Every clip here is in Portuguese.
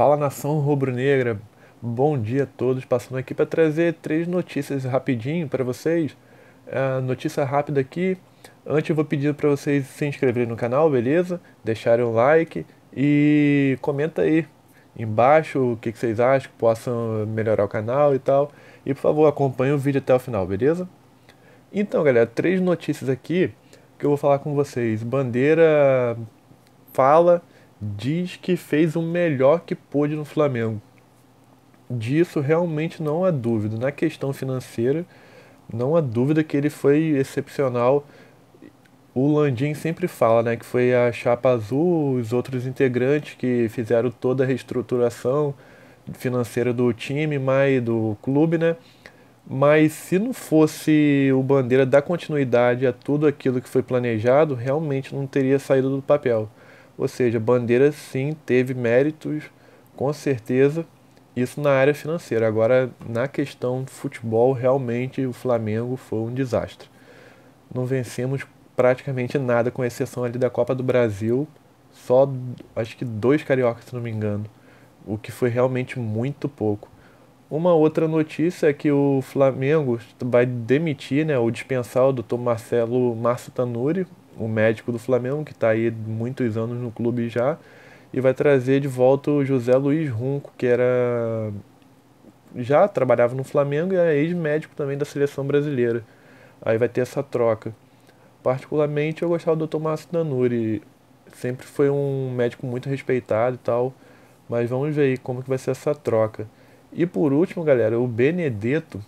Fala nação rubro-negra, bom dia a todos. Passando aqui para trazer três notícias rapidinho para vocês. Uh, notícia rápida aqui. Antes eu vou pedir para vocês se inscreverem no canal, beleza? Deixarem um like e comenta aí embaixo o que, que vocês acham que possam melhorar o canal e tal. E por favor acompanhe o vídeo até o final, beleza? Então galera, três notícias aqui que eu vou falar com vocês. Bandeira fala diz que fez o melhor que pôde no Flamengo. Disso realmente não há dúvida. Na questão financeira, não há dúvida que ele foi excepcional. O Landim sempre fala né, que foi a Chapa Azul, os outros integrantes que fizeram toda a reestruturação financeira do time, mas do clube, né? Mas se não fosse o Bandeira dar continuidade a tudo aquilo que foi planejado, realmente não teria saído do papel. Ou seja, Bandeira sim teve méritos, com certeza, isso na área financeira. Agora, na questão futebol, realmente o Flamengo foi um desastre. Não vencemos praticamente nada, com exceção ali da Copa do Brasil, só acho que dois cariocas, se não me engano, o que foi realmente muito pouco. Uma outra notícia é que o Flamengo vai demitir, né, ou dispensar o Dr. Marcelo Márcio Tanuri, o médico do Flamengo, que está aí muitos anos no clube já, e vai trazer de volta o José Luiz Runco, que era já trabalhava no Flamengo e é ex-médico também da seleção brasileira. Aí vai ter essa troca. Particularmente eu gostava do Dr Márcio Danuri, sempre foi um médico muito respeitado e tal, mas vamos ver aí como que vai ser essa troca. E por último, galera, o Benedetto,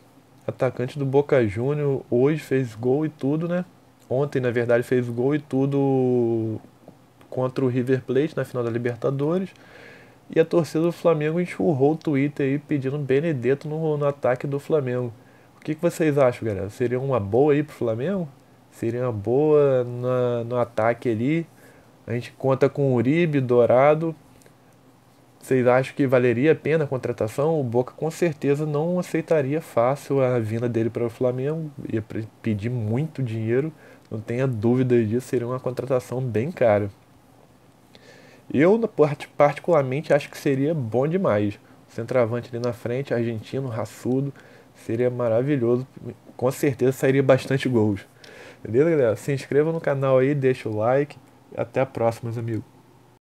atacante do Boca Júnior, hoje fez gol e tudo, né? ontem, na verdade, fez gol e tudo contra o River Plate na final da Libertadores. E a torcida do Flamengo enxurrou o Twitter aí pedindo Benedetto no, no ataque do Flamengo. O que, que vocês acham, galera? Seria uma boa aí pro Flamengo? Seria uma boa na, no ataque ali? A gente conta com Uribe, Dourado, vocês acham que valeria a pena a contratação? O Boca com certeza não aceitaria fácil a vinda dele para o Flamengo, ia pedir muito dinheiro, não tenha dúvida disso, seria uma contratação bem cara. Eu, particularmente, acho que seria bom demais. O centroavante ali na frente, argentino, raçudo, seria maravilhoso. Com certeza sairia bastante gols. Beleza, galera? Se inscreva no canal aí, deixa o like. Até a próxima, meus amigos.